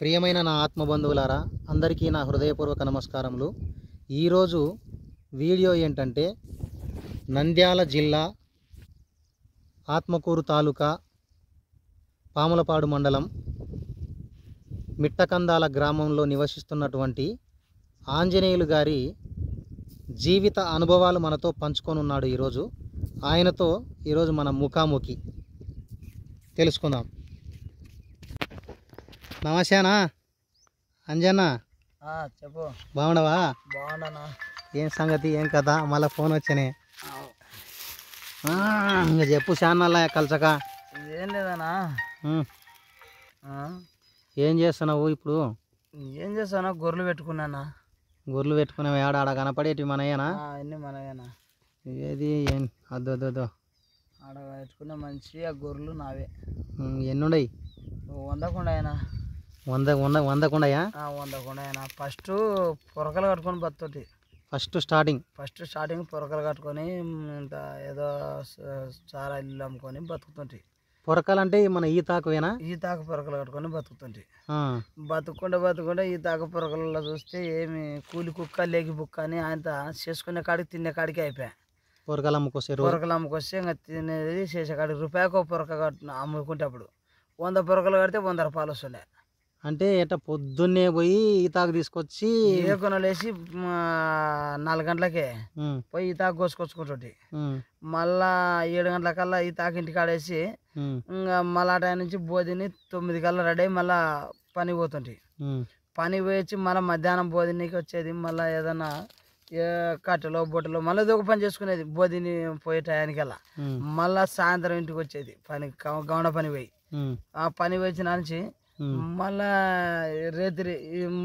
ప్రియమైన నా ఆత్మబంధువులారా అందరికీ నా హృదయపూర్వక నమస్కారములు ఈరోజు వీడియో ఏంటంటే నంద్యాల జిల్లా ఆత్మకూరు తాలూకా పాములపాడు మండలం మిట్టకందాల గ్రామంలో నివసిస్తున్నటువంటి ఆంజనేయులు గారి జీవిత అనుభవాలు మనతో పంచుకొనున్నాడు ఈరోజు ఆయనతో ఈరోజు మన ముఖాముఖి తెలుసుకుందాం నమస్తేనా అంజన్న చెప్పు బాగుండవా బాగున్నా ఏం సంగతి ఏం కథ మళ్ళీ ఫోన్ వచ్చినాయి చెప్పు శానల్లా కలసక ఏం లేదన్నా ఏం చేస్తున్నావు ఇప్పుడు ఏం చేస్తానా గొర్రెలు పెట్టుకున్నానా గొర్రెలు పెట్టుకున్నావు ఆడ ఆడ కనపడేటి మనయేనా అన్నీ మనయేనా ఏది ఏం అద్దు అద్దు అద్దు ఆడ పెట్టుకున్న మంచి ఆ గొర్రెలు నావే ఎన్నుండయి వందకుండా వంద వంద వందకుండయా వందకుండయా ఫస్ట్ పొరకలు కట్టుకొని బతుతోటి ఫస్ట్ స్టార్టింగ్ ఫస్ట్ స్టార్టింగ్ పొరకలు కట్టుకొని ఇంత ఏదో సారా ఇల్లు అమ్ముకొని బతుకుతుంటి పొరకలు అంటే మన ఈ తాకువేనా ఈ తాకు పొరకలు కట్టుకొని బతుకుతుంటాయి బతుకుండా బతుకుండా ఈ తాకు పొరకలలో చూస్తే ఏమి కూలి కుక్క లేగి బుక్క అని ఆయన చేసుకునే కాడికి తినే కాడికి అయిపోయా పొరకలు అమ్ముకొస్తే పొరకలు అమ్ముకొస్తే ఇంకా తినేది చేసే కాడికి రూపాయకు పొరక అమ్ముకుంటే అప్పుడు వంద పొరకలు కడితే వంద రూపాయలు వస్తుండే అంటే ఎట పొద్దున్నే పోయి ఈతాకు తీసుకొచ్చి ఏ కొనలేసి నాలుగు గంటలకే పోయి ఈతాకు కోసుకొచ్చుకుంటుంటి మళ్ళా ఏడు గంటల కల్లా ఈతాకు ఇంటికి ఆడేసి ఇంకా మళ్ళా ఆ టైం నుంచి బోధిని తొమ్మిది కల్లా రెడీ అయ్యి మళ్ళా పని పోతుంటి పని పోయించి మళ్ళీ మధ్యాహ్నం బోధినికి వచ్చేది మళ్ళీ ఏదైనా కట్టెలో బొట్టలో మళ్ళీ ఒక పని చేసుకునేది బోధిని పోయే టయానికల్లా మళ్ళా సాయంత్రం ఇంటికి వచ్చేది పని గౌండ పని పోయి ఆ పని వచ్చిన నుంచి మళ్ళా రేతిరి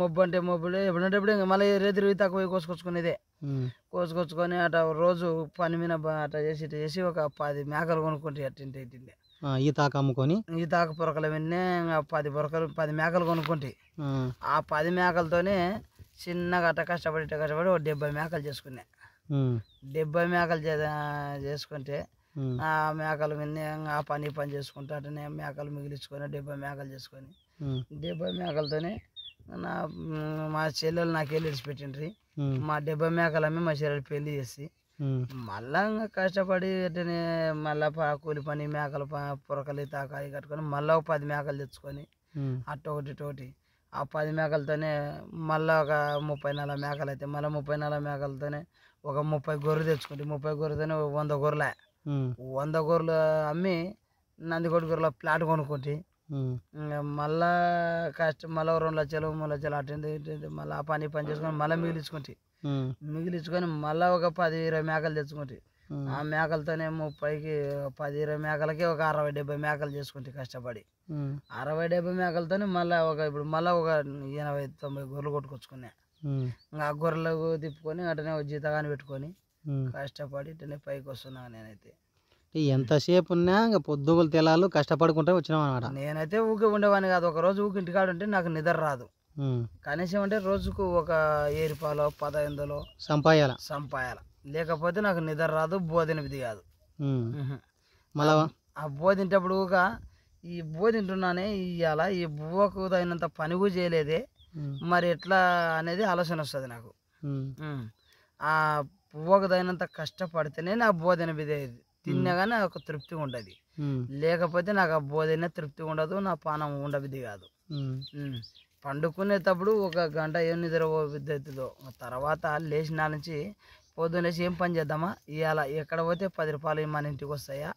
మబ్బు అంటే మబ్బులు ఎప్పుడంటే ఎప్పుడు మళ్ళీ రేతిరి తక్కువ కోసుకొచ్చుకునేదే కోసుకొచ్చుకొని అట రోజు పని మీద అట్ట చేసి ఇటు చేసి ఒక పది మేకలు కొనుక్కుంటే అట్టింటి ఇట్టిండే ఈ తాక అమ్ముకొని ఈ తాక పొరకలు విన్నే పది పొరకలు పది మేకలు కొనుక్కుంటే ఆ పది మేకలతోనే చిన్నగా అట్ట కష్టపడి కష్టపడి ఒక డెబ్బై మేకలు చేసుకునే డెబ్బై మేకలు చేసుకుంటే ఆ మేకలు ఆ పని పని చేసుకుంటా అంటే మేకలు మిగిలించుకొని డెబ్బై మేకలు చేసుకొని డెబ్బై మేకలతోనే నా మా చెల్లెలు నాకు వెళ్ళి విడిచిపెట్టిండ్రి మా డెబ్బై మేకలు అమ్మి మా చెల్లెలు పెళ్లి చేసి మళ్ళా కష్టపడి అట్టనే మళ్ళా కూలి పని మేకలు పురకలు తాకాయి కట్టుకొని మళ్ళా ఒక పది మేకలు తెచ్చుకొని అటు ఒకటి ఒకటి ఆ పది మేకలతోనే మళ్ళా ఒక ముప్పై నెల మేకలు అయితే మళ్ళీ ముప్పై నలభై మేకలతోనే ఒక ముప్పై గొర్రె తెచ్చుకుంటే ముప్పై గొర్రెతోనే వంద గొర్రెలే వంద గొర్రెలు అమ్మి నందికోటి గొర్రెల ప్లాట్ కొనుక్కుంటే మళ్ళా కష్టం మళ్ళీ రెండు లక్షలు మూడు లక్షలు అటు మళ్ళీ ఆ పని పని చేసుకొని మళ్ళీ మిగిలించుకుంటే మిగిలించుకొని మళ్ళీ ఒక పది ఇరవై మేకలు తెచ్చుకుంటే ఆ మేకలతోనే ముప్పైకి పది ఇరవై మేకలకి ఒక అరవై డెబ్బై మేకలు చేసుకుంటే కష్టపడి అరవై డెబ్బై మేకలతోనే మళ్ళీ ఒక ఇప్పుడు మళ్ళీ ఒక ఎనభై తొంభై గొర్రెలు కొట్టుకొచ్చుకున్నాయి ఇంకా ఆ గొర్రెలు తిప్పుకొని అటునే జీతగాని పెట్టుకొని కష్టపడి ఇట్లనే పైకి వస్తున్నా నేనైతే ఎంతసేపు ఉన్నా ఇంకా పొద్దుగులు తెలాలు కష్టపడుకుంటే వచ్చినాం అనమాట నేనైతే ఊకే ఉండేవాడిని కాదు ఒక రోజు ఊకి ఇంటికాడ ఉంటే నాకు నిద్ర రాదు కనీసం అంటే రోజుకు ఒక ఏ రూపాయలో పదహైదులో సంపాయాల సంపాయాల లేకపోతే నాకు నిద్ర రాదు బోధినది కాదు మళ్ళా ఆ బోధింటప్పుడు ఊక ఈ బోధింటున్నానే ఇయ్యాల ఈ బువ్వకు తగినంత పని చేయలేదే మరి ఎట్లా అనేది ఆలోచన వస్తుంది నాకు ఆ పోగదైనంత కష్టపడితేనే నా బోధన విధేది తిన్నా కానీ నాకు తృప్తిగా ఉండదు లేకపోతే నాకు ఆ బోధన తృప్తిగా ఉండదు నా పానం ఉండవిది కాదు పండుకునేటప్పుడు ఒక గంట ఏం నిద్ర అవుతుందో తర్వాత లేచిన నుంచి పొద్దున్న లేచి ఏం పని చేద్దామా ఇవాళ ఎక్కడ పోతే పది రూపాయలు మన ఇంటికి వస్తాయా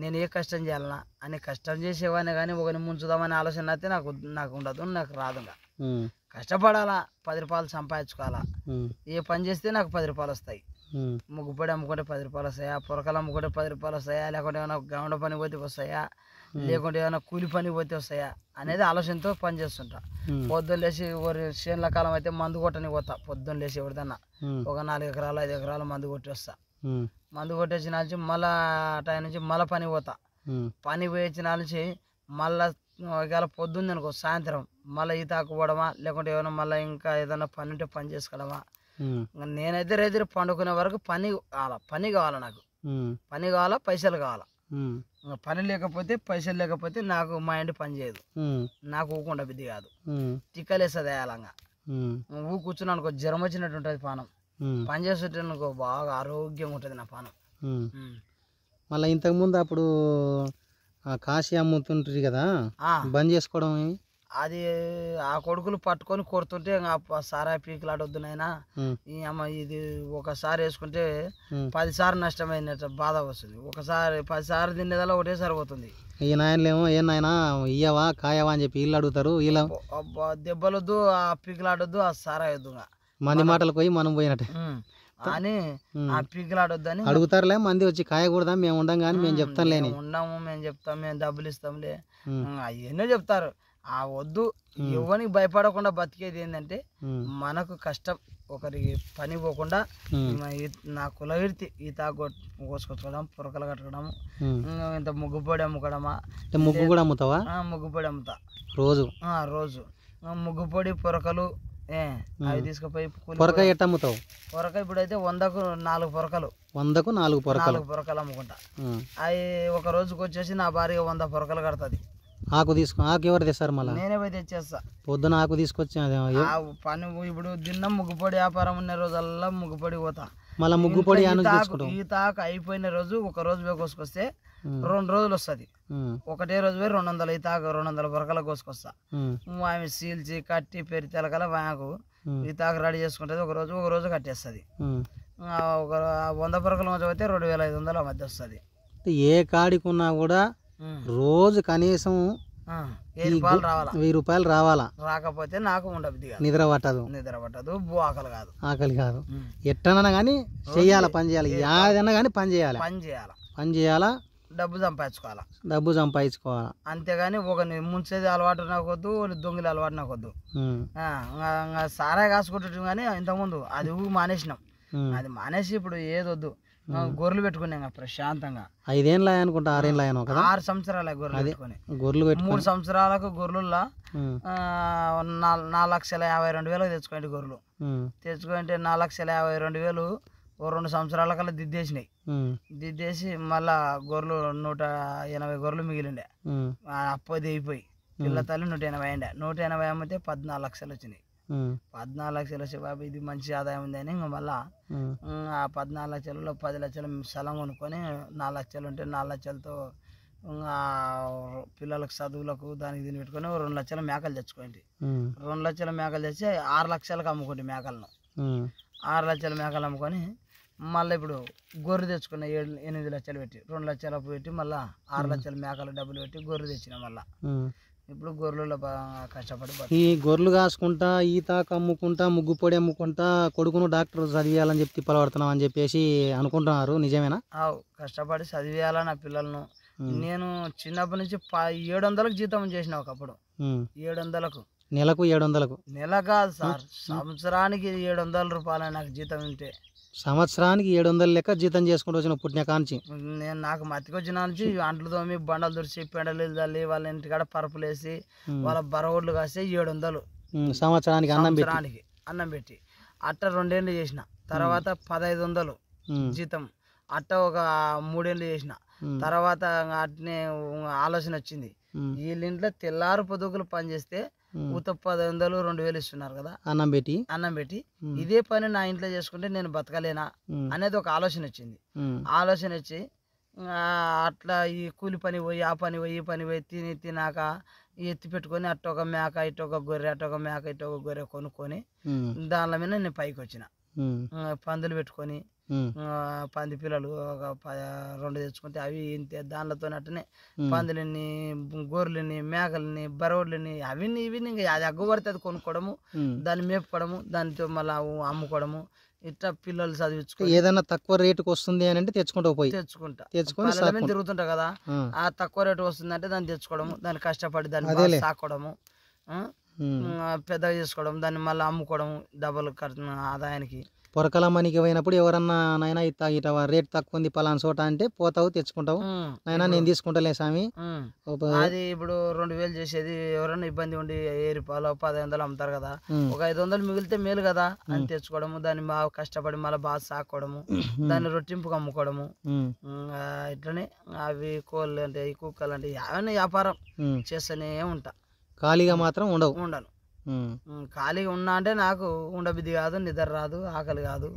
నేను ఏ కష్టం చేయాలన్నా అని కష్టం చేసేవాడిని కానీ ఒకరిని ముంచుదామని ఆలోచన అయితే నాకు నాకు ఉండదు నాకు రాదు కష్టపడాలా పది రూపాయలు సంపాదించుకోవాలా ఏ పని చేస్తే నాకు పది రూపాయలు వస్తాయి ముగ్గుపడి అమ్ముకుంటే పది రూపాయలు వస్తాయా పొరకలు అమ్ముకుంటే పది రూపాయలు వస్తాయా లేకుంటే ఏమైనా గ్రౌండ్ పని పోతే వస్తాయా లేకుంటే ఏమైనా కూలి పని పోతే వస్తాయా అనేది ఆలోచనతో పని పొద్దున్న లేచి ఎవరి చేనుల కాలం అయితే మందు కొట్టని పోతా పొద్దున్న లేచి ఎవరిదన్నా ఒక నాలుగు ఎకరాలు ఐదు ఎకరాలు మందు కొట్టి వస్తా మందు కొట్టేసిన నుంచి మళ్ళా టైం నుంచి మళ్ళీ పని పోతా పని పోయించిన నుంచి మళ్ళా ఒకవేళ పొద్దుంది అనుకో సాయంత్రం మళ్ళీ ఈ తాకపోవడమా లేకుంటే ఏమైనా మళ్ళీ ఇంకా ఏదైనా పని ఉంటే పని చేసుకోవడమా నేను ఎదురు ఎదురు పండుకునే వరకు పని కావాలా పని కావాలా నాకు పని కావాలా పైసలు కావాలా పని లేకపోతే పైసలు లేకపోతే నాకు మా ఇంటి పని చేయదు నాకు ఊకుండా బిద్ది కాదు తిక్కలేస్తుంది ఏలంగా ఊ కూర్చున్నా అనుకో జ్వరం వచ్చినట్టు ఉంటుంది పానం పని చేస్తుంటే అనుకో బాగా ఆరోగ్యంగా ఉంటుంది నా పానం మళ్ళీ ఇంతకుముందు అప్పుడు కాశీ అమ్ముతుంటారు కదా బంద్ చేసుకోవడం అది ఆ కొడుకులు పట్టుకొని కొడుతుంటే సారా పీకులాడొద్దునైనా ఈ అమ్మ ఇది ఒకసారి వేసుకుంటే పదిసారి నష్టమైనట్టు బాధ వస్తుంది ఒకసారి పదిసార్లు తినేదల్లా ఒకటే పోతుంది ఈ నాయనలేమో ఏ నాయన ఇయ్యవా కాయవా అని చెప్పి వీళ్ళు అడుగుతారు ఇలా దెబ్బలొద్దు ఆ పీకులాడొద్దు ఆ సారా వద్దు మంది మాటలు పోయి మనం పోయినట్టే అని ఆ పీకులాడొద్దని అడుగుతారులే మంది వచ్చి కాయకూడదా మేము ఉండం కానీ మేము చెప్తాం లేని ఉన్నాము మేము చెప్తాం మేము డబ్బులు ఇస్తాంలే అవన్నీ చెప్తారు ఆ వద్దు ఇవ్వని భయపడకుండా బతికేది ఏంటంటే మనకు కష్టం ఒకరికి పని పోకుండా నా కులవిరితి ఈత కోసుకొచ్చుకోవడం పురకలు కట్టుకోవడం ఇంత ముగ్గుపొడి అమ్ముకోవడమా ముగ్గు కూడా అమ్ముతావా ముగ్గుపొడి అమ్ముతా రోజు రోజు ముగ్గుపొడి పొరకలు అవి తీసుకుపోయి పొరక ఎట్ట అమ్ముతావు పొరక ఇప్పుడైతే వందకు నాలుగు పొరకలు వందకు నాలుగు పొరకలు పొరకలు అమ్ముకుంటా అవి ఒక రోజుకి వచ్చేసి నా భార్య వంద పొరకలు కడుతుంది ఆకు తీసుకు ఆకు ఎవరు తెస్తారు మళ్ళీ నేనే పోయి తెచ్చేస్తా పొద్దున ఆకు తీసుకొచ్చే పని ఇప్పుడు దిన్న ముగ్గుపొడి వ్యాపారం ఉన్న రోజల్లా ముగ్గుపొడి పోతా మళ్ళీ ముగ్గుపొడి ఈ తాకు అయిపోయిన రోజు ఒక రోజు పే కోసుకొస్తే రెండు రోజులు వస్తుంది ఒకటే రోజు పోయి రెండు వందలు ఈ తాకు రెండు వందల బొరకలు కోసుకొస్తా ఆమె సీల్చి కట్టి పెరి తెలకల నాకు ఈ తాకు రెడీ చేసుకుంటుంది ఒక రోజు ఒక రోజు కట్టేస్తుంది ఒక వంద బొరకలు మధ్య పోతే రెండు వేల ఐదు వందల మధ్య వస్తుంది ఏ కాడికున్నా కూడా రోజు కనీసం వెయ్యి రూపాయలు రావాలా రాకపోతే నాకు ఉండదు నిద్ర పట్టదు నిద్ర పట్టదు ఆకలి కాదు ఆకలి కాదు ఎట్టనన్నా కానీ చెయ్యాలి పని చేయాలి యాదన్నా కానీ పని చేయాలి పని చేయాలి పని చేయాలా డబ్బు సంపాదించుకోవాలా డబ్బు సంపాదించుకోవాలా అంతేగాని ఒక ముంచేది అలవాటు నాకొద్దు దొంగలు అలవాటు నాకొద్దు సారా కాసుకుంటు కానీ ఇంతకుముందు అది మానేసినాం అది మానేసి ఇప్పుడు ఏదొద్దు గొర్రెలు పెట్టుకున్నాం ప్రశాంతంగా ఐదేళ్ళు అనుకుంటా ఆరేళ్ళు అయ్యాను కదా ఆరు సంవత్సరాల గొర్రెలు పెట్టుకుని గొర్రెలు మూడు సంవత్సరాలకు గొర్రెల్లో నాలుగు లక్షల యాభై రెండు వేలు తెచ్చుకోండి గొర్రెలు తెచ్చుకుంటే నాలుగు లక్షల యాభై రెండు వేలు ఓ రెండు సంవత్సరాల కల్లా దిద్దేసినాయి దిద్దేసి మళ్ళా గొర్రెలు నూట ఎనభై గొర్రెలు మిగిలిండే అప్పది అయిపోయి పిల్ల తల్లి నూట ఎనభై అండే నూట ఎనభై అమ్మితే పద్నాలుగు లక్షలు వచ్చినాయి పద్నాలుగు లక్షల బాబు ఇది మంచి ఆదాయం ఉందని మళ్ళా ఆ పద్నాలుగు లక్షలలో పది లక్షలు స్థలం కొనుక్కొని నాలుగు లక్షలు ఉంటే నాలుగు లక్షలతో పిల్లలకు చదువులకు దానికి దీన్ని పెట్టుకొని రెండు లక్షల మేకలు తెచ్చుకోండి రెండు లక్షల మేకలు తెచ్చి ఆరు లక్షలకు అమ్ముకోండి మేకలను ఆరు లక్షల మేకలు అమ్ముకొని మళ్ళీ ఇప్పుడు గొర్రె తెచ్చుకున్న ఏడు ఎనిమిది లక్షలు పెట్టి రెండు లక్షలు పెట్టి మళ్ళీ ఆరు లక్షల మేకలు డబ్బులు పెట్టి గొర్రె తెచ్చిన మళ్ళీ ఇప్పుడు గొర్రెలు కష్టపడి ఈ గొర్రెలు కాసుకుంటా ఈత అమ్ముకుంటా ముగ్గు పొడి అమ్ముకుంటా కొడుకును డాక్టర్ చదివేయాలని చెప్పి తిప్పలబడుతున్నాం అని చెప్పేసి అనుకుంటున్నారు నిజమేనా కష్టపడి చదివేయాలా నా పిల్లలను నేను చిన్నప్పటి నుంచి ఏడు వందలకు జీతం చేసిన ఒకప్పుడు ఏడు వందలకు నెలకు ఏడు వందలకు నెల కాదు సార్ సంవత్సరానికి ఏడు వందల రూపాయలు నాకు జీతం ఉంటే సంవత్సరానికి ఏడు వందల లెక్క జీతం చేసుకుంటూ వచ్చిన పుట్టినకాంచి నేను నాకు వచ్చిన నుంచి అంట్లు తోమి బండలు దొరిచి పెండలు తల్లి వాళ్ళ ఇంటికాడ పరుపులు వేసి వాళ్ళ బరగోడ్లు కాస్తే ఏడు వందలు సంవత్సరానికి అన్నం పెట్టడానికి అన్నం పెట్టి అట్ట రెండేళ్ళు చేసిన తర్వాత పదహైదు వందలు జీతం అట్ట ఒక మూడేళ్ళు చేసిన తర్వాత అట్నే ఆలోచన వచ్చింది వీళ్ళ ఇంట్లో తెల్లారు పొదుగులు పనిచేస్తే ఉత్తప్ప పది వందలు రెండు వేలు ఇస్తున్నారు కదా అన్నం పెట్టి అన్నం పెట్టి ఇదే పని నా ఇంట్లో చేసుకుంటే నేను బతకలేనా అనేది ఒక ఆలోచన వచ్చింది ఆలోచన వచ్చి అట్లా ఈ కూలి పని పోయి ఆ పని పోయి ఈ పని పోయి తిని తినాక ఎత్తి పెట్టుకొని అట్ట ఒక మేక ఇటు ఒక గొర్రె అట్ట ఒక మేక ఇటు ఒక గొర్రె కొనుక్కొని దానిలో మీద నేను పైకి వచ్చిన పందులు పెట్టుకొని పంది పిల్లలు ఒక రెండు తెచ్చుకుంటే అవి ఇంత దానిలతో అట్టనే పందులని గోర్లని మేకలని బరవడ్లని అవి ఇవి ఇంకా అది అగ్గుపడితే అది కొనుక్కోవడము దాన్ని మేపుకోవడము దానితో మళ్ళీ అమ్ముకోవడము ఇట్లా పిల్లలు చదివించుకో ఏదైనా తక్కువ రేటుకి వస్తుంది అని అంటే తెచ్చుకుంటూ పోయి తెచ్చుకుంటా తెచ్చుకొని తిరుగుతుంటా కదా ఆ తక్కువ రేటు వస్తుంది అంటే దాన్ని తెచ్చుకోవడము దాన్ని కష్టపడి దాన్ని తాకోవడము పెద్దగా చేసుకోవడం దాన్ని మళ్ళీ అమ్ముకోవడం డబ్బులు ఆదాయానికి పొరకలమ్మనికి పోయినప్పుడు ఎవరన్నా నాయన ఇట్లా రేట్ తక్కువ ఉంది పలానా చోట అంటే పోతావు తెచ్చుకుంటావు నాయన నేను తీసుకుంటలే స్వామి అది ఇప్పుడు రెండు వేలు చేసేది ఎవరైనా ఇబ్బంది ఉండి ఏ రూపాయలు పది వందలు అమ్ముతారు కదా ఒక ఐదు వందలు మిగిలితే మేలు కదా అని తెచ్చుకోవడము దాన్ని బాగా కష్టపడి మళ్ళీ బాగా సాక్కోవడము దాన్ని రొట్టింపుగా అమ్ముకోవడము ఇట్లనే అవి కోళ్ళు అంటే కుక్కలు అంటే ఏమైనా వ్యాపారం చేస్తూనే ఉంటా ఖాళీగా మాత్రం ఉండవు ఉండను ఖాళీగా ఉన్నా అంటే నాకు ఉండబిద్ది కాదు నిద్ర రాదు ఆకలి కాదు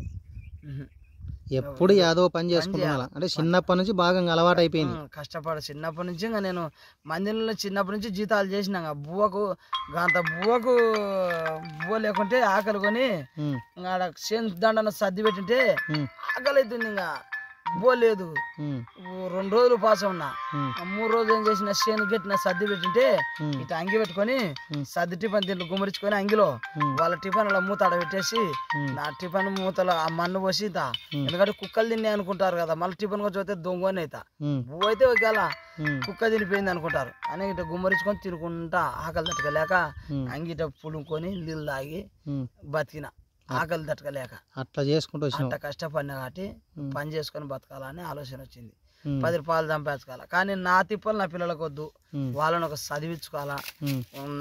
ఎప్పుడు యాదవ పని చేసుకుంటున్నా అంటే చిన్నప్పటి నుంచి బాగా అలవాటు అయిపోయింది కష్టపడ చిన్నప్పటి నుంచి ఇంకా నేను మందిరంలో చిన్నప్పటి నుంచి జీతాలు చేసిన బువ్వకు అంత బువ్వకు బువ్వ లేకుంటే ఆకలి కొని ఇంకా చేను దండను సర్ది పెట్టింటే ఆకలి అవుతుంది ఇంకా పోలేదు రెండు రోజులు పాస్ ఉన్నా మూడు రోజులు ఏం చేసిన చేను నా సర్ది పెట్టింటే ఇటు అంగి పెట్టుకొని సర్ది టిఫిన్ దీంట్లో గుమరించుకొని అంగిలో వాళ్ళ టిఫిన్ అలా మూతాడ పెట్టేసి నా టిఫిన్ మూతలో ఆ మన్ను పోసి ఎందుకంటే కుక్కలు తిన్నాయి అనుకుంటారు కదా మళ్ళీ టిఫిన్ కొంచెం అయితే దొంగని అయితే పువ్వు అయితే ఒకవేళ కుక్క తినిపోయింది అనుకుంటారు అని ఇట్లా గుమ్మరించుకొని తినుకుంటా ఆకలి తట్టుకోలేక అంగిట పులుకొని నీళ్ళు తాగి బతికినా ఆకలి తట్టకలేక అట్లా చేసుకుంటూ అంత కష్టపడిన కాబట్టి పని చేసుకొని బతకాలని ఆలోచన వచ్చింది పది రూపాయలు చంపేసుకోవాలా కానీ నా తిప్పలు నా పిల్లలకు వద్దు వాళ్ళని ఒక చదివించుకోవాలా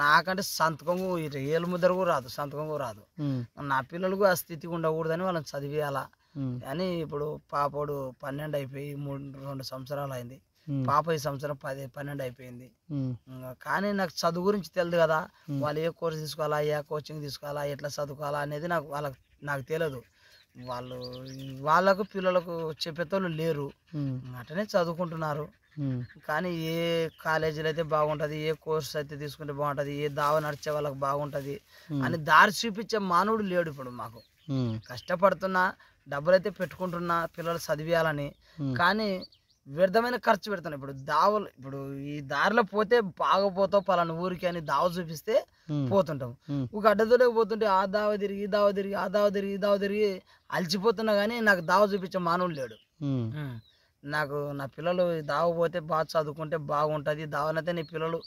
నాకంటే సంతకము ఏలు ముద్ర కూడా రాదు సంతకం కూడా రాదు నా పిల్లలకు ఆ స్థితి ఉండకూడదని వాళ్ళని చదివేయాలా అని ఇప్పుడు పాపోడు పన్నెండు అయిపోయి మూడు రెండు సంవత్సరాలు అయింది పాప ఈ సంవత్సరం పది పన్నెండు అయిపోయింది కానీ నాకు చదువు గురించి తెలియదు కదా వాళ్ళు ఏ కోర్సు తీసుకోవాలా ఏ కోచింగ్ తీసుకోవాలా ఎట్లా చదువుకోవాలా అనేది నాకు వాళ్ళకి నాకు తెలియదు వాళ్ళు వాళ్ళకు పిల్లలకు చెప్పేతోళ్ళు లేరు అటనే చదువుకుంటున్నారు కానీ ఏ కాలేజీలు అయితే బాగుంటుంది ఏ కోర్స్ అయితే తీసుకుంటే బాగుంటుంది ఏ దావ నడిచే వాళ్ళకి బాగుంటుంది అని దారి చూపించే మానవుడు లేడు ఇప్పుడు మాకు కష్టపడుతున్నా డబ్బులు అయితే పెట్టుకుంటున్నా పిల్లలు చదివేయాలని కానీ వ్యర్థమైన ఖర్చు పెడతాను ఇప్పుడు దావలు ఇప్పుడు ఈ దారిలో పోతే బాగపోతావు పలానా ఊరికి అని దావ చూపిస్తే పోతుంటాం ఒక అడ్డదోడే పోతుంటే ఆ దావ తిరిగి దావ తిరిగి ఆ దావ తిరిగి దావ తిరిగి అలిచిపోతున్నా కానీ నాకు దావ చూపించే మానవుడు లేడు నాకు నా పిల్లలు దావ పోతే బాగా చదువుకుంటే బాగుంటుంది దావనైతే నీ పిల్లలు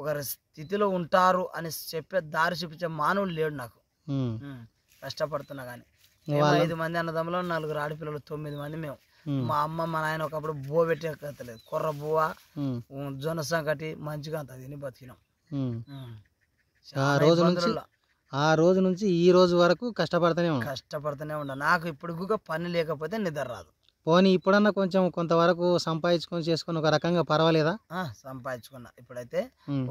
ఒక స్థితిలో ఉంటారు అని చెప్పే దారి చూపించే మానవుడు లేడు నాకు కష్టపడుతున్నా కానీ ఐదు మంది అన్నదమ్ములో నలుగురు ఆడపిల్లలు తొమ్మిది మంది మేము మా అమ్మ మా నాయన ఒకప్పుడు బో పెట్టే కుర్ర బువ జొన్న సంకటి మంచిగా అంత తిని బతికినాం ఆ రోజు నుంచి ఆ రోజు నుంచి ఈ రోజు వరకు కష్టపడుతూనే ఉన్నా కష్టపడుతూనే ఉన్నా నాకు ఇప్పుడు పని లేకపోతే నిద్ర రాదు పోనీ ఇప్పుడన్నా కొంచెం కొంతవరకు సంపాదించుకొని చేసుకొని ఒక రకంగా పర్వాలేదా సంపాదించుకున్నా ఇప్పుడైతే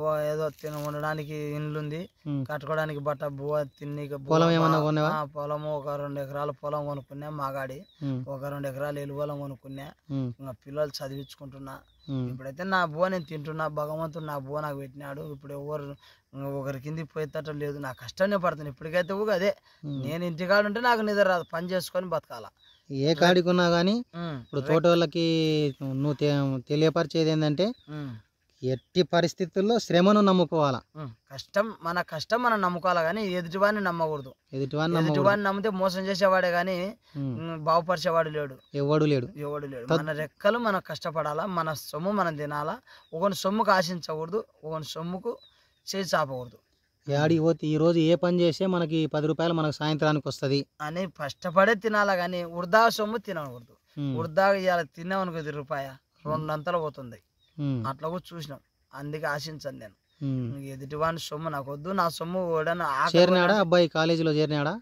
ఓ ఏదో తిన ఉండడానికి ఇండ్లుంది కట్టుకోవడానికి బట్ట బువ తిని పొలం ఏమన్నా కొన్నావా పొలం ఒక రెండు ఎకరాలు పొలం కొనుక్కున్నా మాగాడి ఒక రెండు ఎకరాలు పొలం కొనుక్కున్నా ఇంకా పిల్లలు చదివించుకుంటున్నా ఇప్పుడైతే నా బువ నేను తింటున్నా భగవంతుడు నా బువ నాకు పెట్టినాడు ఇప్పుడు ఎవరు ఒకరి కింది పోయేటట్టు లేదు నా కష్టమే పడుతుంది ఇప్పటికైతే ఊగా అదే నేను కాడు ఉంటే నాకు నిద్ర రాదు పని చేసుకొని బతకాల ఏ కాడికి ఉన్నా కానీ ఇప్పుడు తోట వాళ్ళకి నువ్వు తెలియపరిచేది ఏంటంటే ఎట్టి పరిస్థితుల్లో శ్రమను నమ్ముకోవాలా కష్టం మన కష్టం మనం నమ్ముకోవాలి కానీ ఎదుటివాడిని నమ్మకూడదు ఎదుటివాడిని ఎదుటివాడిని నమ్మితే మోసం చేసేవాడే కానీ బాగుపరిచేవాడు లేడు ఎవడు లేడు ఎవడు లేడు మన రెక్కలు మనం కష్టపడాలా మన సొమ్ము మనం తినాలా ఒక సొమ్ముకు ఆశించకూడదు ఒక సొమ్ముకు చేసి చాపకూడదు యాడి పోతే ఈ రోజు ఏ పని చేస్తే మనకి పది రూపాయలు మనకు సాయంత్రానికి వస్తుంది అని కష్టపడే తినాలా కానీ వృధా సొమ్ము తినకూడదు వృధా ఇవాళ తిన్నామనుకో ఇది రూపాయ అంతలు పోతుంది అట్లా కూడా చూసినాం అందుకే ఆశించాను నేను ఎదుటివాడి సొమ్ము నాకు వద్దు నా సొమ్ము కూడా చేరినాడా అబ్బాయి కాలేజీలో చేరినాడా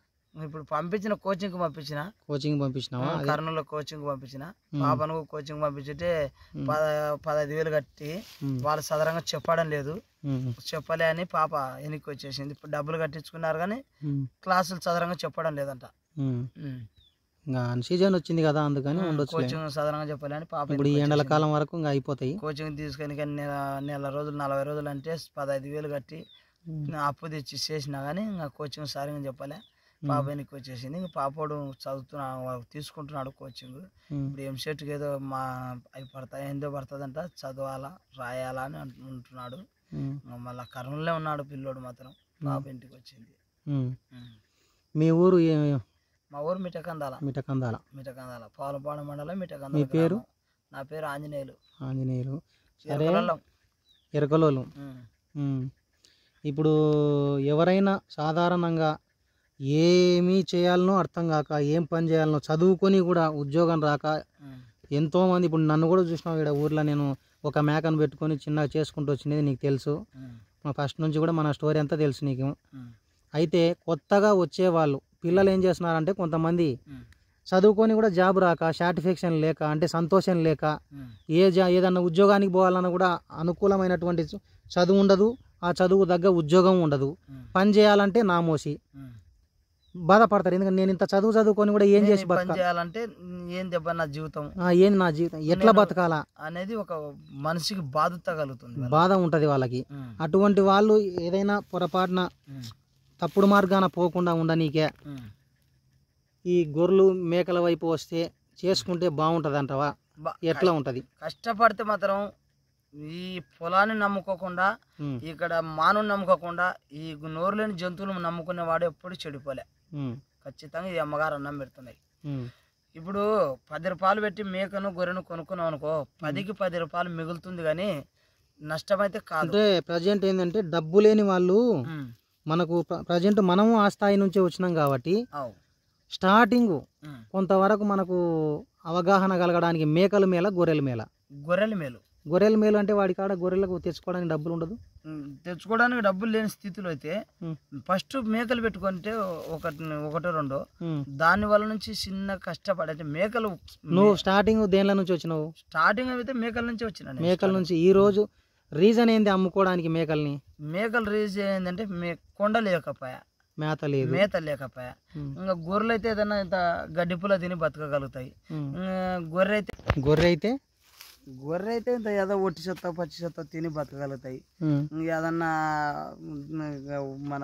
ఇప్పుడు పంపించిన కోచింగ్ పంపించిన కోచింగ్ పంపించిన కర్నూలు కోచింగ్ పంపించిన పాపను కోచింగ్ పంపించితే పద పదహైదు వేలు కట్టి వాళ్ళు సదరంగా చెప్పడం లేదు చెప్పలే అని పాప వెనక్కి వచ్చేసింది ఇప్పుడు డబ్బులు కట్టించుకున్నారు కానీ క్లాసులు సదరంగా చెప్పడం లేదంట సీజన్ వచ్చింది కదా అందుకని కోచింగ్ కోచింగ్ సాధారణంగా అని పాప ఇప్పుడు ఈ కాలం వరకు ఇంకా అయిపోతాయి కోచింగ్ తీసుకొని కానీ నెల నెల రోజులు నలభై రోజులు అంటే పదహైదు వేలు కట్టి అప్పు తెచ్చి చేసినా కానీ ఇంకా కోచింగ్ సారంగా చెప్పలే పాప వెనక్కి వచ్చేసింది ఇంకా పాపోడు చదువుతున్నా తీసుకుంటున్నాడు కోచింగ్ ఇప్పుడు ఎంసెట్కి ఏదో మా అవి పడతాయి ఏందో పడుతుందంట చదవాలా రాయాలా అని అంటున్నాడు మళ్ళీ కర్నూలులో ఉన్నాడు పిల్లోడు మాత్రం పాప ఇంటికి వచ్చింది మీ ఊరు మా ఊరు మిఠకందాల మిఠకందాల మిఠకందాల పాలపాడు మండలం మిఠకందాల మీ పేరు నా పేరు ఆంజనేయులు ఆంజనేయులు ఎరకలోలు ఇప్పుడు ఎవరైనా సాధారణంగా ఏమీ చేయాలనో అర్థం కాక ఏం పని చేయాలనో చదువుకొని కూడా ఉద్యోగం రాక ఎంతోమంది ఇప్పుడు నన్ను కూడా చూసినావు ఇక్కడ ఊర్లో నేను ఒక మేకను పెట్టుకొని చిన్నగా చేసుకుంటూ వచ్చినది నీకు తెలుసు ఫస్ట్ నుంచి కూడా మన స్టోరీ అంతా తెలుసు నీకు అయితే కొత్తగా వచ్చేవాళ్ళు పిల్లలు ఏం చేస్తున్నారంటే కొంతమంది చదువుకొని కూడా జాబ్ రాక సాటిస్ఫాక్షన్ లేక అంటే సంతోషం లేక ఏ జా ఏదన్నా ఉద్యోగానికి పోవాలన్నా కూడా అనుకూలమైనటువంటి చదువు ఉండదు ఆ చదువు తగ్గ ఉద్యోగం ఉండదు పని చేయాలంటే నామోసి బాధపడతారు ఎందుకంటే నేను ఇంత చదువు చదువుకొని కూడా ఏం చేసి చేయాలంటే ఏం దెబ్బ నా జీవితం ఏంది నా జీవితం ఎట్లా బతకాలా అనేది ఒక మనిషికి బాధ తగలుగుతుంది బాధ ఉంటుంది వాళ్ళకి అటువంటి వాళ్ళు ఏదైనా పొరపాటున తప్పుడు మార్గాన పోకుండా ఉండనీకే ఈ గొర్రెలు మేకల వైపు వస్తే చేసుకుంటే బాగుంటుంది అంటవా ఎట్లా ఉంటుంది కష్టపడితే మాత్రం ఈ పొలాన్ని నమ్ముకోకుండా ఇక్కడ మానవుని నమ్ముకోకుండా ఈ నోరులేని జంతువులను నమ్ముకునే వాడు ఎప్పుడు చెడిపోలే ఖచ్చితంగా ఇది అమ్మగారు అన్నం పెడుతున్నాయి ఇప్పుడు పది రూపాయలు పెట్టి మేకను గొర్రెను కొనుక్కున్నాం అనుకో పదికి పది రూపాయలు మిగులుతుంది కానీ నష్టం అయితే కాదు అంటే ప్రజెంట్ ఏంటంటే డబ్బు లేని వాళ్ళు మనకు ప్రజెంట్ మనము ఆ స్థాయి నుంచే వచ్చినాం కాబట్టి స్టార్టింగ్ కొంతవరకు మనకు అవగాహన కలగడానికి మేకల మేళ గొర్రెల మేళ గొర్రెల మేలు గొర్రెల మేలు అంటే వాడి కాడ గొర్రెలకు తెచ్చుకోవడానికి డబ్బులు ఉండదు తెచ్చుకోవడానికి డబ్బులు లేని స్థితిలో అయితే ఫస్ట్ మేకలు పెట్టుకుంటే ఒకటి ఒకటో రెండో దాని వల్ల నుంచి చిన్న కష్టపడి అంటే మేకలు నువ్వు స్టార్టింగ్ దేనిలో నుంచి వచ్చినావు స్టార్టింగ్ అయితే మేకల నుంచి వచ్చిన మేకల నుంచి ఈ రోజు రీజన్ ఏంది అమ్ముకోవడానికి మేకల్ని మేకల రీజన్ ఏంటంటే మే కొండ లేకపోయా మేత లేదు మేత లేకపోయా ఇంకా గొర్రెలు అయితే ఏదైనా ఇంత పుల్ల తిని బతకగలుగుతాయి గొర్రె అయితే గొర్రె అయితే గొర్రె అయితే ఇంత ఏదో ఒట్టి చెత్త పచ్చి చెత్త తిని బతకగలుగుతాయి ఏదన్నా మన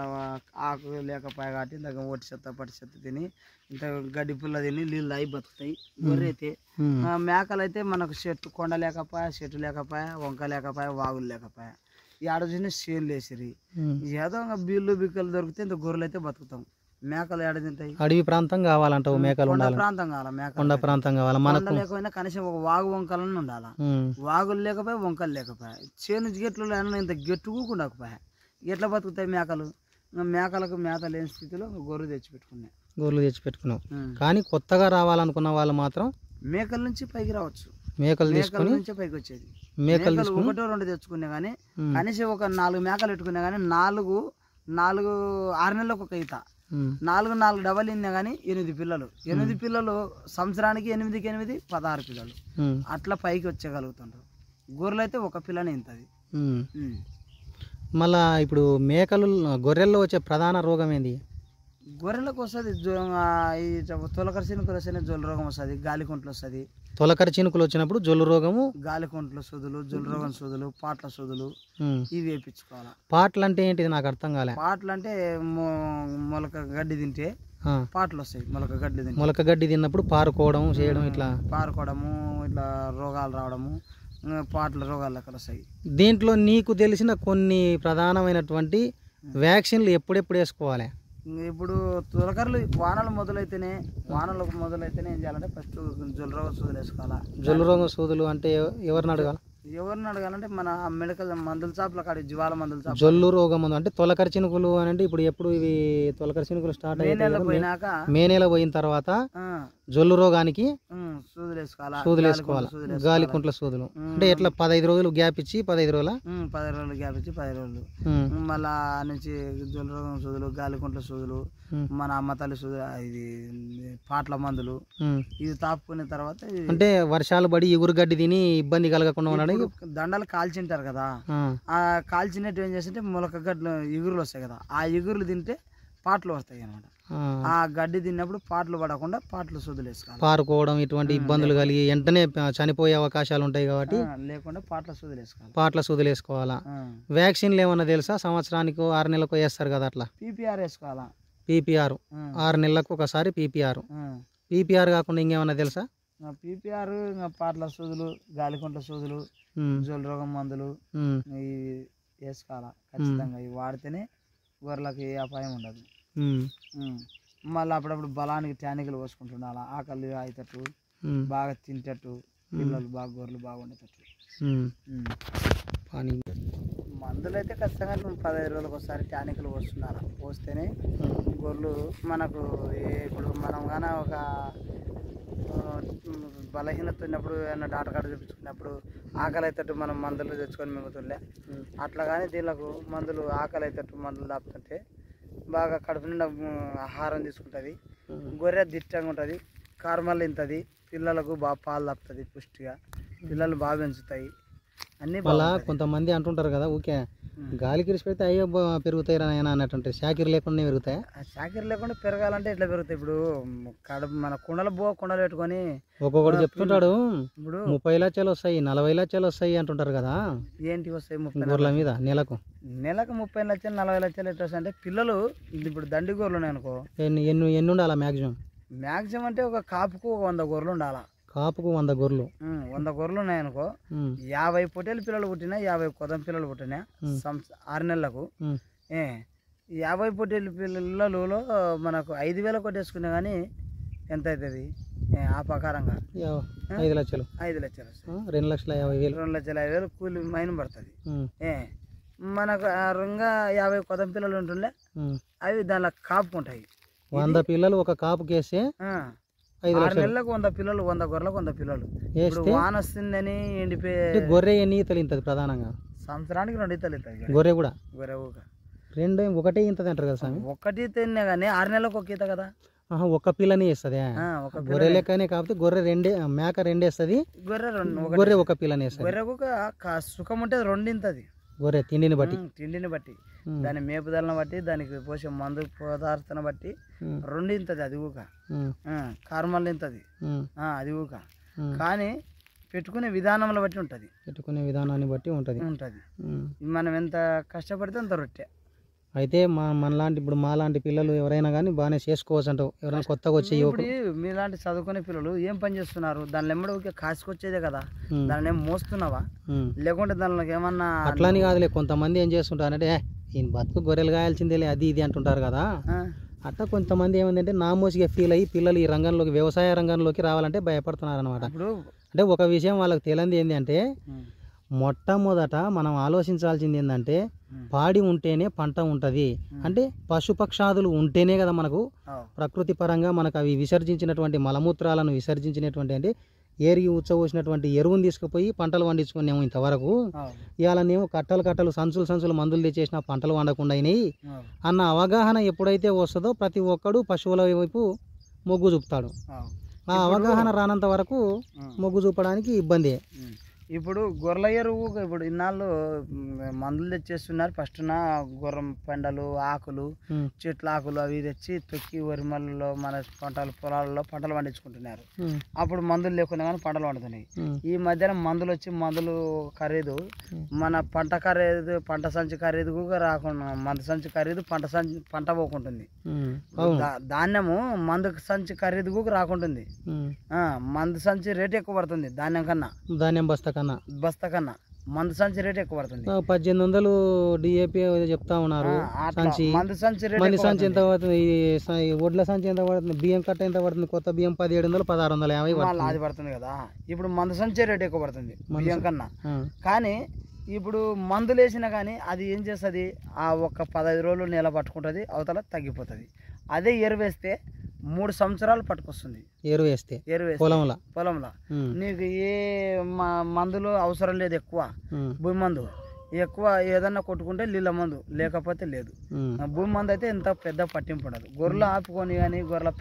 ఆకు లేకపోయా కాబట్టి ఇంత ఒట్టి చెత్త పచ్చి చెత్త తిని ఇంత గడ్డి పుల్ల తిని నీళ్ళు అయి బతుకుతాయి గొర్రె అయితే మేకలు అయితే మనకు చెట్టు కొండ లేకపోయా చెట్టు లేకపోయా వంక లేకపోయా వాగులు లేకపోయా ఈ ఆడ చూసిన చేనులు వేసిరి ఏదో బిల్లు బిక్కలు దొరికితే ఇంత గొర్రెలు అయితే బతుకుతాం మేకలు ఏడ తింటాయి అడవి ప్రాంతం కావాలంటావు మేకలు ఉండాలి ప్రాంతం కావాలా మేక కొండ ప్రాంతం కావాలి మనకు లేకపోయినా కనీసం ఒక వాగు వంకలను ఉండాలా వాగులు లేకపోయి వంకలు లేకపోయా చేను గెట్లు ఇంత గెట్టు కూకుండకపోయా ఎట్లా బతుకుతాయి మేకలు మేకలకు మేత లేని స్థితిలో తెచ్చి తెచ్చిపెట్టుకున్నాయి గొర్రెలు తెచ్చిపెట్టుకున్నావు కానీ కొత్తగా రావాలనుకున్న వాళ్ళు మాత్రం మేకల నుంచి పైకి రావచ్చు మేకలు తీసుకుని నుంచి పైకి వచ్చేది మేకలు ఒకటో రెండు తెచ్చుకునే కానీ కనీసం ఒక నాలుగు మేకలు పెట్టుకునే కానీ నాలుగు నాలుగు ఆరు నెలలకు ఒక ఈత నాలుగు నాలుగు డబల్ ఇన్ కానీ ఎనిమిది పిల్లలు ఎనిమిది పిల్లలు సంవత్సరానికి ఎనిమిదికి ఎనిమిది పదహారు పిల్లలు అట్లా పైకి వచ్చగలుగుతుంటారు గొర్రెలు అయితే ఒక పిల్లని ఇంతది మళ్ళా ఇప్పుడు మేకలు గొర్రెల్లో వచ్చే ప్రధాన రోగం ఏంది గొర్రెలకు వస్తుంది తొలకరి చినుకులు వస్తేనే జొల్ల రోగం వస్తుంది కొంట్లు వస్తుంది తొలకరి చినుకులు వచ్చినప్పుడు జొల్ల రోగము కొంట్ల సోదులు జొల్ల రోగం సోదులు పాటల సోదులు ఇవి వేపించుకోవాలి పాటలు అంటే ఏంటిది నాకు అర్థం కాలే పాటలు అంటే మొలక గడ్డి తింటే పాటలు వస్తాయి మొలక గడ్డి తింటే మొలక గడ్డి తిన్నప్పుడు పారుకోవడం చేయడం ఇట్లా పారుకోవడము ఇట్లా రోగాలు రావడము పాటల రోగాలు అక్కడ వస్తాయి దీంట్లో నీకు తెలిసిన కొన్ని ప్రధానమైనటువంటి వ్యాక్సిన్లు ఎప్పుడెప్పుడు వేసుకోవాలి ఇప్పుడు తొలకర్లు వానలు మొదలైతేనే వానలు మొదలైతేనే ఏం చేయాలంటే ఫస్ట్ జొల్లరవ సూదులు వేసుకోవాలా జొల్లరవ సూదులు అంటే ఎవరిని అడగాలి ఎవరిని అడగాలంటే మన మెడికల్ మందుల షాపుల కాడ జ్వాల మందుల చాపలు జొల్లు రోగం మందు అంటే తొలకరి చినుకులు అని అంటే ఇప్పుడు ఎప్పుడు ఇవి తొలకరి చినుకులు స్టార్ట్ అయ్యి మే నెల పోయిన తర్వాత జొల్లు రోగానికి సూదులు వేసుకోవాలి గాలి కుంట్ల సూదులు అంటే ఎట్లా పదహైదు రోజులు గ్యాప్ ఇచ్చి పదహైదు రోజుల పదహైదు రోజులు గ్యాప్ ఇచ్చి పదహైదు రోజులు మళ్ళా నుంచి దులరోగం సూదులు గాలి కుంట్ల సూదులు మన అమ్మ తల్లి సూదులు ఇది పాట్ల మందులు ఇది తాపుకునే తర్వాత అంటే వర్షాలు పడి ఎగురు గడ్డి తిని ఇబ్బంది కలగకుండా ఉండడానికి దండలు కాల్చింటారు కదా ఆ కాల్చినట్టు ఏం చేస్తుంటే మొలక గడ్డలు ఎగురులు వస్తాయి కదా ఆ ఎగురులు తింటే పాటలు వస్తాయి అనమాట ఆ గడ్డి తిన్నప్పుడు పాటలు పడకుండా పాటలు సుదులేసుకోవాలి పారుకోవడం ఇటువంటి ఇబ్బందులు కలిగి వెంటనే చనిపోయే అవకాశాలు ఉంటాయి కాబట్టి లేకుండా పాటల సుదులేసుకోవాలి పాటల సుదులేసుకోవాలా వ్యాక్సిన్లు ఏమన్నా తెలుసా సంవత్సరానికి ఆరు నెలలకు వేస్తారు కదా అట్లా పీపీఆర్ వేసుకోవాలా పీపీఆర్ ఆరు నెలలకు ఒకసారి పీపీఆర్ పీపీఆర్ కాకుండా ఇంకేమన్నా తెలుసా పీపీఆర్ పాటల సూదులు గాలికొంట సూదులు జోల రోగం మందులు వేసుకోవాలా ఖచ్చితంగా ఇవి వాడితేనే గొర్రెలకు ఏ అపాయం ఉండదు మళ్ళీ అప్పుడప్పుడు బలానికి టానికలు పోసుకుంటుండాలి ఆకలి అయ్యేటట్టు బాగా తింటట్టు పిల్లలు బాగా గొర్రెలు బాగుండేటట్టు మందులు అయితే ఖచ్చితంగా మేము పదహైదు రోజులకు ఒకసారి టానికలు పోస్తున్నారు పోస్తేనే గొర్రెలు మనకు ఇప్పుడు మనం కానీ ఒక బలహీనత ఉన్నప్పుడు ఏమైనా డాటర్ కార్డు చూపించుకున్నప్పుడు ఆకలి అయితే మనం మందులు తెచ్చుకొని మింగుతుండే అట్లా కానీ దీళ్ళకు మందులు ఆకలి అయితే మందులు దాపుతుంటే బాగా కడుపు నిండా ఆహారం తీసుకుంటుంది గొర్రె దిట్టంగా ఉంటుంది కార్మల్ ఇంతది పిల్లలకు బాగా పాలు తప్పుతుంది పుష్టిగా పిల్లలు బాగా పెంచుతాయి అన్ని మళ్ళా కొంతమంది అంటుంటారు కదా ఓకే గాలి కిరిసి పెడితే అయ్యో పెరుగుతాయి రా రాయన అన్నట్టు షాకిరి లేకుండా పెరుగుతాయి షాకిరి లేకుండా పెరగాలంటే ఎట్లా పెరుగుతాయి ఇప్పుడు కడ మన కుండలు బో కుండలు పెట్టుకొని ఒక్కొక్కటి చెప్తుంటాడు ఇప్పుడు ముప్పై లక్షలు వస్తాయి నలభై లక్షలు వస్తాయి అంటుంటారు కదా ఏంటి వస్తాయి ముప్పై గొర్రెల మీద నెలకు నెలకు ముప్పై లక్షలు నలభై లక్షలు ఎట్లా వస్తాయి అంటే పిల్లలు ఇప్పుడు దండి గొర్రెలు ఉన్నాయి అనుకో ఎన్ని ఎన్ని ఎన్ని ఉండాలా మ్యాక్సిమం మ్యాక్సిమం అంటే ఒక కాపుకు ఒక వంద గొర్రెలు ఉండాలా కాపుకు వంద గొర్రెలు వంద గొర్రెలు ఉన్నాయనుకో యాభై పొట్టేలు పిల్లలు పుట్టినా యాభై కొదం పిల్లలు పుట్టినా ఆరు నెలలకు ఏ యాభై పొట్టేలు పిల్లలలో మనకు ఐదు వేల కొట్టేసుకున్నా కానీ ఎంత అవుతుంది ఆ ప్రకారంగా ఐదు లక్షలు ఐదు లక్షలు రెండు లక్షల యాభై వేలు రెండు లక్షల యాభై వేలు కూలి మైన పడుతుంది ఏ మనకు రంగా యాభై కొదం పిల్లలు ఉంటుండే అవి దానిలో కాపుకుంటాయి వంద పిల్లలు ఒక కాపుకేస్తే ఆరు నెలలకు వంద పిల్లలు వంద గొర్రెలకు వంద పిల్లలు వాన వస్తుందని ఎండిపోయి గొర్రె ఎన్ని ఈతలు ఇంతది ప్రధానంగా సంవత్సరానికి రెండు ఈతలు ఇస్తుంది గొర్రె కూడా గొర్రె ఒక రెండు ఒకటే ఇంత అంటారు కదా స్వామి ఒకటి తిన్నా కానీ ఆరు నెలలకు ఒక ఈత కదా ఒక పిల్లని వేస్తుంది గొర్రె లెక్కనే కాకపోతే గొర్రె రెండే మేక రెండేస్తుంది గొర్రె గొర్రె ఒక పిల్లని వేస్తుంది గొర్రె ఒక సుఖం ఉంటే రెండింతది గొర్రె తిండిని బట్టి తిండిని బట్టి దాని మేపుదలను బట్టి దానికి పోసే మందు పదార్థాన్ని బట్టి రెండు ఇంతది అది ఊక కార్మల్ ఇంతది అది ఊక కానీ పెట్టుకునే విధానంలో బట్టి ఉంటుంది పెట్టుకునే విధానాన్ని బట్టి ఉంటుంది ఉంటుంది మనం ఎంత కష్టపడితే అంత రొట్టె అయితే మా మనలాంటి ఇప్పుడు మాలాంటి పిల్లలు ఎవరైనా కానీ బాగానే చేసుకోవచ్చు అంటూ ఎవరైనా కొత్తగా వచ్చే మీలాంటి చదువుకునే పిల్లలు ఏం పని చేస్తున్నారు దాని ఎమ్మడి ఊరికే కాసుకొచ్చేదే కదా దాన్ని ఏం మోస్తున్నావా లేకుంటే దానిలో ఏమన్నా అట్లానే కాదులే కొంతమంది ఏం చేస్తుంటారంటే ఈయన బతుకు గొర్రెలు కాయాల్సిందేలే అది ఇది అంటుంటారు కదా అట్లా కొంతమంది ఏమందంటే నామోసిగా ఫీల్ అయ్యి పిల్లలు ఈ రంగంలోకి వ్యవసాయ రంగంలోకి రావాలంటే భయపడుతున్నారు అనమాట అంటే ఒక విషయం వాళ్ళకి ఏంటి ఏంటంటే మొట్టమొదట మనం ఆలోచించాల్సింది ఏంటంటే పాడి ఉంటేనే పంట ఉంటుంది అంటే పశుపక్షాదులు ఉంటేనే కదా మనకు ప్రకృతి పరంగా మనకు అవి విసర్జించినటువంటి మలమూత్రాలను విసర్జించినటువంటి అంటే ఉచ్చ ఉచ్చబోసినటువంటి ఎరువును తీసుకుపోయి పంటలు పండించుకున్నాము ఇంతవరకు ఇవాళనేమో కట్టలు కట్టలు సంచులు సంచులు మందులు తెచ్చేసిన పంటలు వండకుండా అయినాయి అన్న అవగాహన ఎప్పుడైతే వస్తుందో ప్రతి ఒక్కడు పశువుల వైపు మొగ్గు చూపుతాడు ఆ అవగాహన రానంత వరకు మొగ్గు చూపడానికి ఇబ్బందే ఇప్పుడు గొర్రెల ఎరువు ఇప్పుడు ఇన్నాళ్ళు మందులు తెచ్చేస్తున్నారు ఫస్ట్ నా గుర్రం పెండలు ఆకులు చెట్ల ఆకులు అవి తెచ్చి తొక్కి వరిమల్లలో మన పంటలు పొలాలలో పంటలు పండించుకుంటున్నారు అప్పుడు మందులు లేకుండా కానీ పంటలు పండుతున్నాయి ఈ మధ్యన మందులు వచ్చి మందులు ఖరీదు మన పంట ఖరీదు పంట సంచి ఖరీదు కూడా రాకుండా మందు సంచి ఖరీదు పంట సంచి పంట పోకుంటుంది ధాన్యము మందు సంచి ఖరీదు కూడా రాకుంటుంది మందు సంచి రేటు ఎక్కువ పడుతుంది ధాన్యం కన్నా ధాన్యం బస్తా కన్నా బస్తా కన్నా మందు సంచి రేట్ ఎక్కువ పడుతుంది పద్దెనిమిది వందలు డిఏపి చెప్తా ఉన్నారు మందు సంచి మంది సంచి ఎంత పడుతుంది ఒడ్ల సంచి ఎంత పడుతుంది బియ్యం కట్ట ఎంత పడుతుంది కొత్త బియ్యం పదిహేడు వందలు పదహారు వందల యాభై అది పడుతుంది కదా ఇప్పుడు మందు సంచి రేట్ ఎక్కువ పడుతుంది బియ్యం కన్నా కానీ ఇప్పుడు మందులు వేసినా కానీ అది ఏం చేస్తుంది ఆ ఒక్క పదహైదు రోజులు నెల పట్టుకుంటుంది అవతల తగ్గిపోతుంది అదే ఎరువేస్తే మూడు సంవత్సరాలు పట్టుకొస్తుంది ఎరువు వేస్తే ఎరువు పొలంలో పొలంలో నీకు ఏ మందులు అవసరం లేదు ఎక్కువ భూమి మందు ఎక్కువ ఏదన్నా కొట్టుకుంటే నీళ్ళ మందు లేకపోతే లేదు భూమి మందు అయితే ఇంత పెద్ద పట్టింపు ఉండదు గొర్రెలు ఆపుకొని కానీ గొర్రెల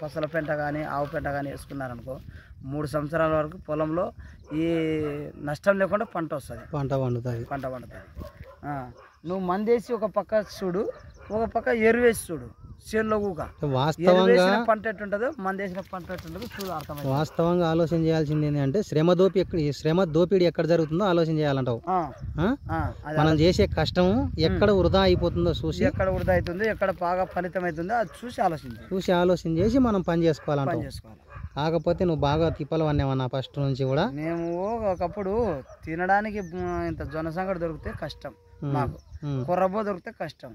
పసల పెంట కానీ ఆవు పెంట కానీ వేసుకున్నారనుకో మూడు సంవత్సరాల వరకు పొలంలో ఈ నష్టం లేకుండా పంట వస్తుంది పంట పండుతుంది పంట పండుతుంది నువ్వు మందేసి ఒక పక్క చూడు ఒక పక్క ఎరువేసి చూడు చేనులో వాస్తవంగా పంట ఎట్టుంటదో మన దేశం పంట ఎట్టుంటదో చూడు వాస్తవంగా ఆలోచన చేయాల్సింది ఏంటంటే శ్రమ దోపి ఎక్కడ శ్రమ దోపిడి ఎక్కడ జరుగుతుందో ఆలోచన చేయాలంటావు మనం చేసే కష్టం ఎక్కడ వృధా అయిపోతుందో చూసి ఎక్కడ వృధా అవుతుందో ఎక్కడ బాగా ఫలితం అవుతుందో అది చూసి ఆలోచన చూసి ఆలోచన చేసి మనం పని చేసుకోవాలంటే కాకపోతే నువ్వు బాగా తిప్పలు అన్నా ఫస్ట్ నుంచి కూడా మేము ఒకప్పుడు తినడానికి ఇంత జొన్న దొరికితే కష్టం మాకు కుర్రబో దొరికితే కష్టం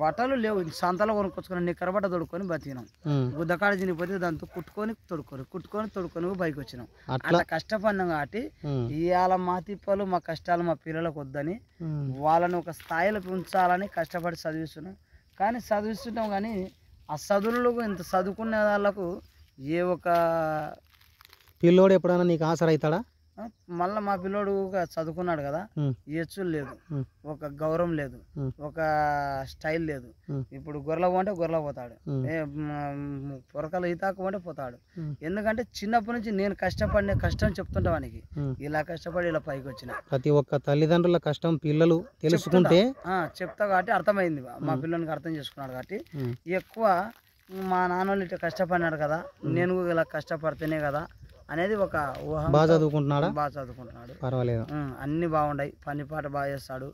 బట్టలు లేవు సంతలో కొనుక్కొచ్చుకుని నిక్కర బట్ట తొడుక్కొని బతికినాం గుద్దకాడ తినిపోతే దాంతో కుట్టుకొని తొడుక్కొని కుట్టుకొని తొడుకొని బైక్ వచ్చినాం అట్లా కష్టపడినాం కాబట్టి ఇవాళ మా తిప్పలు మా కష్టాలు మా పిల్లలకు వద్దని వాళ్ళని ఒక స్థాయిలో ఉంచాలని కష్టపడి చదివిస్తున్నాం కానీ చదివిస్తున్నాం కానీ ఆ చదువులకు ఇంత చదువుకునే వాళ్ళకు ఏ ఒక పిల్లోడు ఎప్పుడైనా నీకు ఆసరైతాడా మళ్ళీ మా పిల్లోడు చదువుకున్నాడు కదా ఎచ్చు లేదు ఒక గౌరవం లేదు ఒక స్టైల్ లేదు ఇప్పుడు గొర్రెల పోంటే గొర్రెల పోతాడు పొరకలు ఈతాకు పోతాడు ఎందుకంటే చిన్నప్పటి నుంచి నేను కష్టపడిన కష్టం చెప్తుంటా వానికి ఇలా కష్టపడి ఇలా పైకి వచ్చిన ప్రతి ఒక్క తల్లిదండ్రుల కష్టం పిల్లలు తెలుసుకుంటే చెప్తా కాబట్టి అర్థమైంది మా పిల్లలకి అర్థం చేసుకున్నాడు కాబట్టి ఎక్కువ మా నాన్న ఇట్లా కష్టపడినాడు కదా నేను ఇలా కష్టపడితేనే కదా అనేది ఒక ఊహ బాగా చదువుకుంటున్నాడు బాగా చదువుకుంటున్నాడు పర్వాలేదు అన్ని బాగున్నాయి పని పాట బాగా చేస్తాడు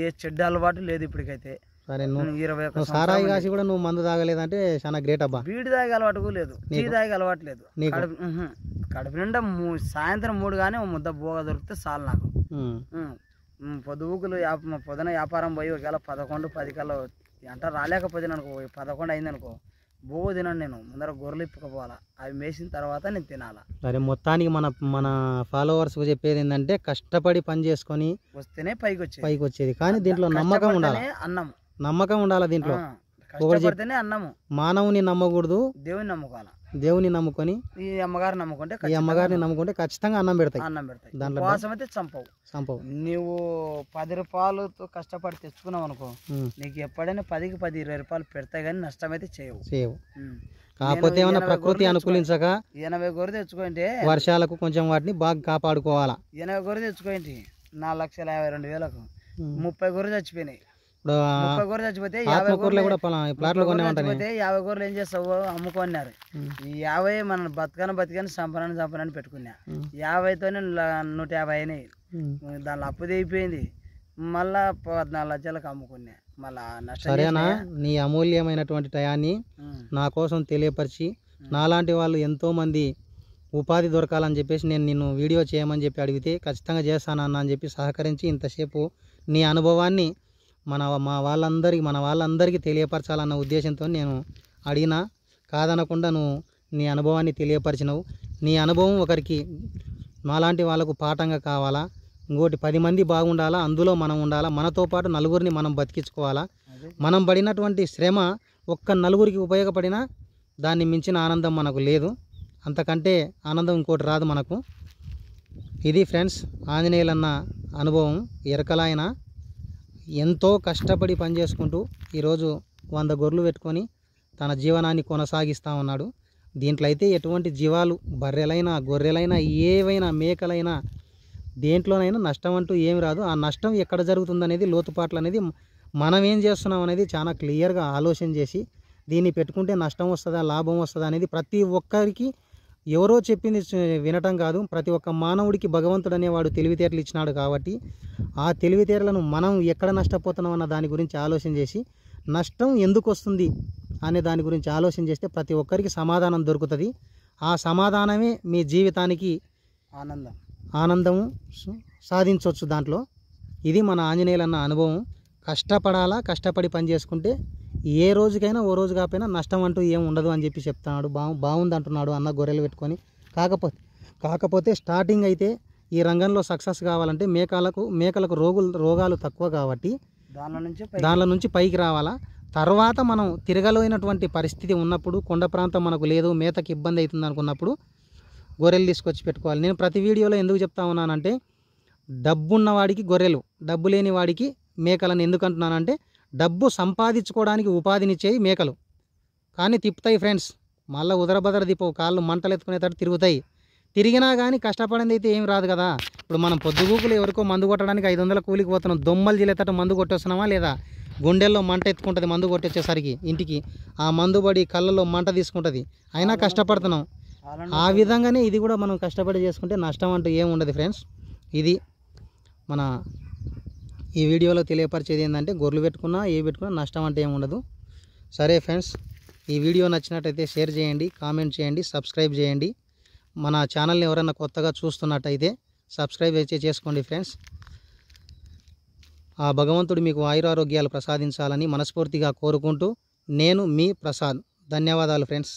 ఏ చెడ్డ అలవాటు లేదు ఇప్పటికైతే సరే నువ్వు సారాయి కాసి కూడా నువ్వు మందు తాగలేదంటే చాలా గ్రేట్ అబ్బా వీడి తాగే అలవాటు లేదు నీ తాగే అలవాటు లేదు కడుపు నిండా సాయంత్రం మూడు ఓ ముద్ద బోగ దొరికితే చాలు నాకు పొదువుకులు పొద్దున వ్యాపారం పోయి ఒకవేళ పదకొండు పది కల్లా అంటే రాలేకపోతే అనుకో పదకొండు అయింది అనుకో బో తినను నేను ముందర గొర్రెలు ఇప్పుకపోవాలా అవి మేసిన తర్వాత నేను తినాలా సరే మొత్తానికి మన మన ఫాలోవర్స్ చెప్పేది ఏంటంటే కష్టపడి పని చేసుకొని వస్తేనే పైకి వచ్చేది పైకి వచ్చేది కానీ దీంట్లో నమ్మకం ఉండాలి అన్నం నమ్మకం ఉండాలి దీంట్లో అన్నము మానవుని నమ్మకూడదు దేవుని నమ్మకాల దేవుని నమ్ముకొని ఈ అమ్మగారిని నమ్ముకుంటే ఈ అమ్మగారిని నమ్ముకుంటే ఖచ్చితంగా అన్నం పెడతాయి అన్నం పెడతాయి దాంట్లో కోసం అయితే చంపవు చంపవు నువ్వు పది రూపాయలతో కష్టపడి తెచ్చుకున్నావు అనుకో నీకు ఎప్పుడైనా పదికి పది ఇరవై రూపాయలు పెడతాయి కానీ నష్టం అయితే చేయవు చేయవు కాకపోతే ఏమైనా ప్రకృతి అనుకూలించక ఎనభై గొర్రె తెచ్చుకుంటే వర్షాలకు కొంచెం వాటిని బాగా కాపాడుకోవాలా ఎనభై గొర్రె తెచ్చుకోండి నాలుగు లక్షల యాభై రెండు వేలకు ముప్పై గొర్రె చచ్చిపోయినాయి ఇప్పుడు కూర చచ్చిపోతే యాభై కూరలు కూడా ప్లాట్లు కొనే ఉంటాయి యాభై కూరలు ఏం చేస్తావు అమ్ముకున్నారు ఈ యాభై మనం బతకని బతికని సంపనని సంపనని పెట్టుకున్నా యాభైతోనే నూట యాభై అయినాయి దానిలో అప్పు తెగిపోయింది మళ్ళా పద్నాలుగు లక్షలకు అమ్ముకున్నా మళ్ళా సరేనా నీ అమూల్యమైనటువంటి టయాన్ని నా కోసం తెలియపరిచి నాలాంటి వాళ్ళు ఎంతోమంది ఉపాధి దొరకాలని చెప్పేసి నేను నిన్ను వీడియో చేయమని చెప్పి అడిగితే ఖచ్చితంగా చేస్తానన్నా అని చెప్పి సహకరించి ఇంతసేపు నీ అనుభవాన్ని మన మా వాళ్ళందరికీ మన వాళ్ళందరికీ తెలియపరచాలన్న ఉద్దేశంతో నేను అడిగినా కాదనకుండా నువ్వు నీ అనుభవాన్ని తెలియపరిచినవు నీ అనుభవం ఒకరికి మాలాంటి వాళ్ళకు పాఠంగా కావాలా ఇంకోటి పది మంది బాగుండాలా అందులో మనం ఉండాలా మనతో పాటు నలుగురిని మనం బతికించుకోవాలా మనం పడినటువంటి శ్రమ ఒక్క నలుగురికి ఉపయోగపడినా దాన్ని మించిన ఆనందం మనకు లేదు అంతకంటే ఆనందం ఇంకోటి రాదు మనకు ఇది ఫ్రెండ్స్ ఆంజనేయులన్న అనుభవం ఎరకలాయన ఎంతో కష్టపడి పనిచేసుకుంటూ ఈరోజు వంద గొర్రెలు పెట్టుకొని తన జీవనాన్ని కొనసాగిస్తూ ఉన్నాడు దీంట్లో అయితే ఎటువంటి జీవాలు బర్రెలైనా గొర్రెలైనా ఏవైనా మేకలైనా దేంట్లోనైనా నష్టం అంటూ ఏమి రాదు ఆ నష్టం ఎక్కడ జరుగుతుందనేది లోతుపాట్లు అనేది మనం ఏం చేస్తున్నాం అనేది చాలా క్లియర్గా ఆలోచన చేసి దీన్ని పెట్టుకుంటే నష్టం వస్తుందా లాభం వస్తుందా అనేది ప్రతి ఒక్కరికి ఎవరో చెప్పింది వినటం కాదు ప్రతి ఒక్క మానవుడికి భగవంతుడు అనేవాడు తెలివితేటలు ఇచ్చినాడు కాబట్టి ఆ తెలివితేటలను మనం ఎక్కడ నష్టపోతున్నాం అన్న దాని గురించి ఆలోచన చేసి నష్టం ఎందుకు వస్తుంది అనే దాని గురించి ఆలోచన చేస్తే ప్రతి ఒక్కరికి సమాధానం దొరుకుతుంది ఆ సమాధానమే మీ జీవితానికి ఆనందం ఆనందము సాధించవచ్చు దాంట్లో ఇది మన ఆంజనేయులన్న అనుభవం కష్టపడాలా కష్టపడి పని చేసుకుంటే ఏ రోజుకైనా ఓ రోజు కాకపోయినా నష్టం అంటూ ఏం ఉండదు అని చెప్పి చెప్తున్నాడు బా బాగుంది అంటున్నాడు అన్న గొర్రెలు పెట్టుకొని కాకపోతే కాకపోతే స్టార్టింగ్ అయితే ఈ రంగంలో సక్సెస్ కావాలంటే మేకలకు మేకలకు రోగులు రోగాలు తక్కువ కాబట్టి దానిలో నుంచి దానిలో నుంచి పైకి రావాలా తర్వాత మనం తిరగలేనటువంటి పరిస్థితి ఉన్నప్పుడు కొండ ప్రాంతం మనకు లేదు మేతకి ఇబ్బంది అవుతుంది అనుకున్నప్పుడు గొర్రెలు తీసుకొచ్చి పెట్టుకోవాలి నేను ప్రతి వీడియోలో ఎందుకు చెప్తా ఉన్నానంటే డబ్బున్నవాడికి గొర్రెలు డబ్బు లేని వాడికి మేకలను ఎందుకు అంటున్నానంటే డబ్బు సంపాదించుకోవడానికి ఉపాధినిచ్చేవి మేకలు కానీ తిప్పుతాయి ఫ్రెండ్స్ మళ్ళీ ఉదరబదర దిపవు కాళ్ళు మంటలెత్తుకునేటట్టు తిరుగుతాయి తిరిగినా కానీ కష్టపడింది అయితే ఏం రాదు కదా ఇప్పుడు మనం పొద్దుగూకులు ఎవరికో మందు కొట్టడానికి ఐదు వందల కూలికి పోతున్నాం దొమ్మలు జిల్లేటట్టు మందు కొట్టేస్తున్నామా లేదా గుండెల్లో మంట ఎత్తుకుంటుంది మందు కొట్టేసేసరికి ఇంటికి ఆ మందు పడి కళ్ళలో మంట తీసుకుంటుంది అయినా కష్టపడుతున్నాం ఆ విధంగానే ఇది కూడా మనం కష్టపడి చేసుకుంటే నష్టం అంటూ ఏం ఉండదు ఫ్రెండ్స్ ఇది మన ఈ వీడియోలో తెలియపరిచేది ఏంటంటే గొర్రెలు పెట్టుకున్నా ఏ పెట్టుకున్నా నష్టం అంటే ఏముండదు సరే ఫ్రెండ్స్ ఈ వీడియో నచ్చినట్టయితే షేర్ చేయండి కామెంట్ చేయండి సబ్స్క్రైబ్ చేయండి మన ఛానల్ని ఎవరైనా కొత్తగా చూస్తున్నట్టయితే సబ్స్క్రైబ్ అయితే చేసుకోండి ఫ్రెండ్స్ ఆ భగవంతుడు మీకు ఆయురారోగ్యాలు ప్రసాదించాలని మనస్ఫూర్తిగా కోరుకుంటూ నేను మీ ప్రసాద్ ధన్యవాదాలు ఫ్రెండ్స్